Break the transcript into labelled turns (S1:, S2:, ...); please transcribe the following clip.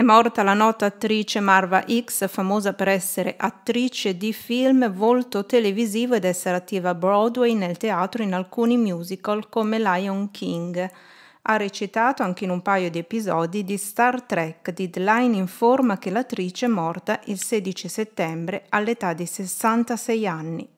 S1: È morta la nota attrice Marva X, famosa per essere attrice di film, volto televisivo ed essere attiva a Broadway, nel teatro, in alcuni musical come Lion King. Ha recitato anche in un paio di episodi di Star Trek. Deadline informa che l'attrice è morta il 16 settembre all'età di 66 anni.